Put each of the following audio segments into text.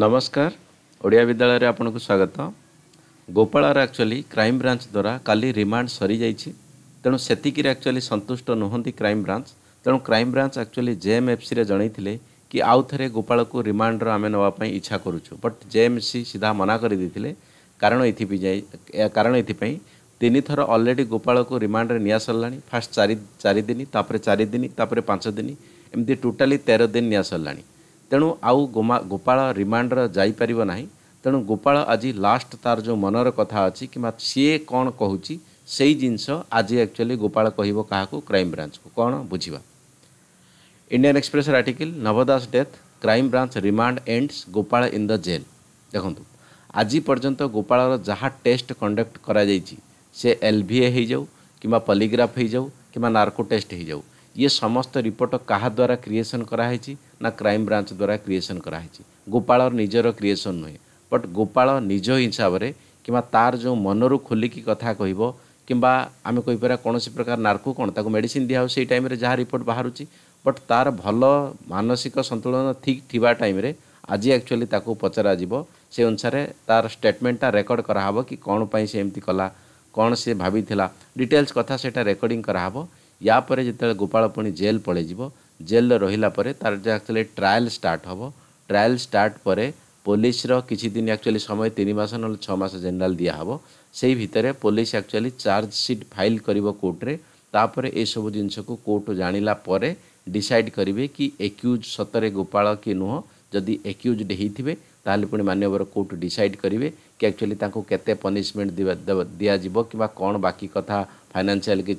ନମସ୍କାର ଓଡ଼ିଆ ବିଦ୍ୟାଳୟରେ ଆପଣଙ୍କୁ ସ୍ୱାଗତ ଗୋପାଳର ଆକ୍ଚୁଆଲି କ୍ରାଇମବ୍ରାଞ୍ଚ ଦ୍ୱାରା କାଲି ରିମାଣ୍ଡ ସରିଯାଇଛି ତେଣୁ ସେତିକିରେ ଆକ୍ଚୁଆଲି ସନ୍ତୁଷ୍ଟ ନୁହନ୍ତି କ୍ରାଇମବ୍ରାଞ୍ଚ ତେଣୁ କ୍ରାଇମବ୍ରାଞ୍ଚ ଆକ୍ଚୁଆଲି ଜେଏମଏଫସିରେ ଜଣାଇଥିଲେ କି ଆଉ ଥରେ ଗୋପାଳକୁ ରିମାଣ୍ଡର ଆମେ ନେବା ପାଇଁ ଇଚ୍ଛା କରୁଛୁ ବଟ୍ ଜେଏମସି ସିଧା ମନା କରିଦେଇଥିଲେ କାରଣ ଏଥିପାଇଁ କାରଣ ଏଥିପାଇଁ ତିନିଥର ଅଲରେଡ଼ି ଗୋପାଳକୁ ରିମାଣ୍ଡରେ ନିଆସରିଲାଣି ଫାଷ୍ଟ ଚାରି ଚାରିଦିନ ତାପରେ ଚାରିଦିନ ତାପରେ ପାଞ୍ଚ ଦିନ ଏମିତି ଟୋଟାଲି ତେର ଦିନ ନିଆସରିଲାଣି ତେଣୁ ଆଉ ଗୋପାଳ ରିମାଣ୍ଡର ଯାଇପାରିବ ନାହିଁ ତେଣୁ ଗୋପାଳ ଆଜି ଲାଷ୍ଟ ତାର ଯେଉଁ ମନର କଥା ଅଛି କିମ୍ବା ସିଏ କ'ଣ କହୁଛି ସେଇ ଜିନିଷ ଆଜି ଆକ୍ଚୁଆଲି ଗୋପାଳ କହିବ କାହାକୁ କ୍ରାଇମବ୍ରାଞ୍ଚକୁ କ'ଣ ବୁଝିବା ଇଣ୍ଡିଆନ୍ ଏକ୍ସପ୍ରେସର article Naba Das death crime branch remand ends Gopal in the jail ଦେଖନ୍ତୁ ଆଜି ପର୍ଯ୍ୟନ୍ତ ଗୋପାଳର ଯାହା ଟେଷ୍ଟ କଣ୍ଡକ୍ଟ କରାଯାଇଛି ସେ ଏଲ୍ ଭି ଏ ହେଇଯାଉ କିମ୍ବା ପଲିଗ୍ରାଫ ହେଇଯାଉ କିମ୍ବା ନାର୍କୋ ଟେଷ୍ଟ ହେଇଯାଉ ଇଏ ସମସ୍ତ ରିପୋର୍ଟ କାହା ଦ୍ୱାରା କ୍ରିଏସନ୍ କରାହେଇଛି ନା କ୍ରାଇମ୍ ବ୍ରାଞ୍ଚ ଦ୍ୱାରା କ୍ରିଏସନ୍ କରାହେଇଛି ଗୋପାଳ ନିଜର କ୍ରିଏସନ୍ ନୁହେଁ ବଟ୍ ଗୋପାଳ ନିଜ ହିସାବରେ କିମ୍ବା ତାର ଯେଉଁ ମନରୁ ଖୋଲିକି କଥା କହିବ କିମ୍ବା ଆମେ କହିପାରିବା କୌଣସି ପ୍ରକାର ନାର୍କୁ କ'ଣ ତାକୁ ମେଡ଼ିସିନ୍ ଦିଆହେଉ ସେଇ ଟାଇମ୍ରେ ଯାହା ରିପୋର୍ଟ ବାହାରୁଛି ବଟ୍ ତା'ର ଭଲ ମାନସିକ ସନ୍ତୁଳନ ଠିକ୍ ଥିବା ଟାଇମ୍ରେ ଆଜି ଆକ୍ଚୁଆଲି ତାକୁ ପଚରାଯିବ ସେ ଅନୁସାରେ ତା'ର ଷ୍ଟେଟମେଣ୍ଟଟା ରେକର୍ଡ଼ କରାହେବ କି କ'ଣ ପାଇଁ ସେ ଏମିତି କଲା କ'ଣ ସେ ଭାବିଥିଲା ଡିଟେଲ୍ସ କଥା ସେଇଟା ରେକର୍ଡ଼ିଂ କରାହେବ ୟାପରେ ଯେତେବେଳେ ଗୋପାଳ ପୁଣି ଜେଲ୍ ପଳାଇଯିବ ଜେଲ୍ରେ ରହିଲା ପରେ ତା'ର ଯେ ଆକ୍ଚୁଆଲି ଟ୍ରାଏଲ୍ ଷ୍ଟାର୍ଟ ହେବ ଟ୍ରାଏଲ୍ ଷ୍ଟାର୍ଟ ପରେ ପୋଲିସର କିଛି ଦିନ ଆକ୍ଚୁଆଲି ସମୟ ତିନି ମାସ ନହେଲେ ଛଅ ମାସ ଜେନେରାଲ୍ ଦିଆହେବ ସେଇ ଭିତରେ police actually charge sheet file କରିବ କୋର୍ଟରେ ତାପରେ ଏସବୁ ଜିନିଷକୁ କୋର୍ଟ ଜାଣିଲା ପରେ ଡିସାଇଡ଼୍ କରିବେ କି ଏକ୍ୟୁଜ୍ ସତରେ ଗୋପାଳ କି ନୁହଁ ଯଦି ଏକ୍ୟୁଜ୍ ହେଇଥିବେ ताल पुणी मानवर कौट डिसाइड करेंगे कि एक्चुअली पनीशमेंट दिजिव कि कौन बाकी कथा फाइनेसियाल कि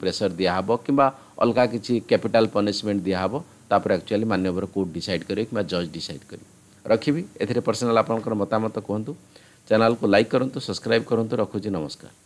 प्रेसर दिहब कि अलग किसी कैपिटाल पनीशमेंट दिहब तापर एक्चुअली मान्यवर कोर्ट डिसाइड करेंगे कि जज डिसाइड करेंगे रखी एथेर पर्सनाल आपंकर मतामत कहतु चैनल को लाइक करूँ सब्सक्राइब करूँ रखुच नमस्कार